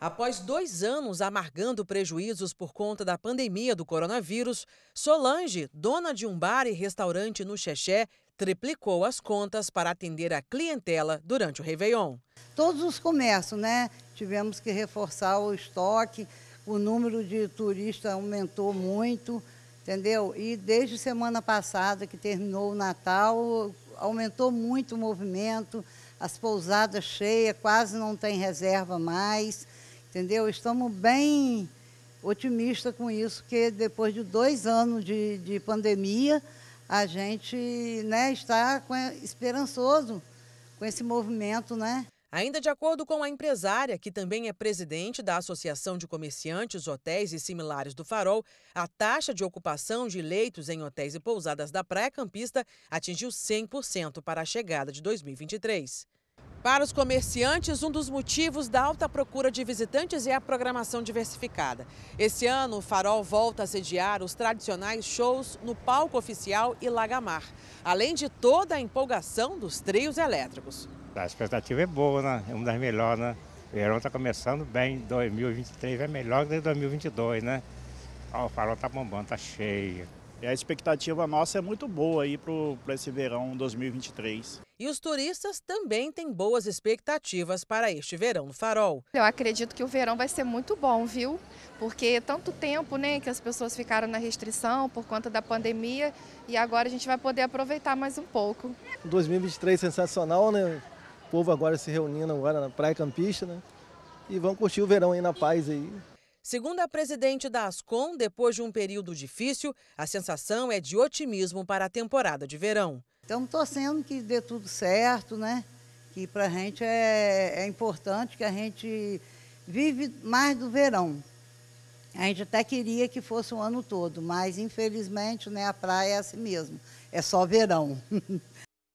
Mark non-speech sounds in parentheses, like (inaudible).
Após dois anos amargando prejuízos por conta da pandemia do coronavírus, Solange, dona de um bar e restaurante no Xexé, triplicou as contas para atender a clientela durante o Réveillon. Todos os comércios, né? Tivemos que reforçar o estoque, o número de turistas aumentou muito, entendeu? E desde semana passada, que terminou o Natal, aumentou muito o movimento, as pousadas cheias, quase não tem reserva mais. Entendeu? Estamos bem otimistas com isso, que depois de dois anos de, de pandemia, a gente né, está com, esperançoso com esse movimento, né? Ainda de acordo com a empresária, que também é presidente da Associação de Comerciantes, Hotéis e Similares do Farol, a taxa de ocupação de leitos em hotéis e pousadas da Praia Campista atingiu 100% para a chegada de 2023. Para os comerciantes, um dos motivos da alta procura de visitantes é a programação diversificada. Esse ano, o Farol volta a sediar os tradicionais shows no Palco Oficial e Lagamar, além de toda a empolgação dos trios elétricos. A expectativa é boa, né? É uma das melhores, né? O verão está começando bem, 2023 é melhor que 2022, né? o farol está bombando, está cheio. E a expectativa nossa é muito boa aí para esse verão 2023. E os turistas também têm boas expectativas para este verão no Farol. Eu acredito que o verão vai ser muito bom, viu? Porque tanto tempo né, que as pessoas ficaram na restrição por conta da pandemia e agora a gente vai poder aproveitar mais um pouco. 2023 sensacional, né? O povo agora se reunindo agora na Praia Campista, né? E vamos curtir o verão aí na paz aí. Segundo a presidente da Ascom, depois de um período difícil, a sensação é de otimismo para a temporada de verão. Então, torcendo que dê tudo certo, né? Que para a gente é, é importante que a gente vive mais do verão. A gente até queria que fosse o ano todo, mas infelizmente né, a praia é assim mesmo, é só verão. (laughs)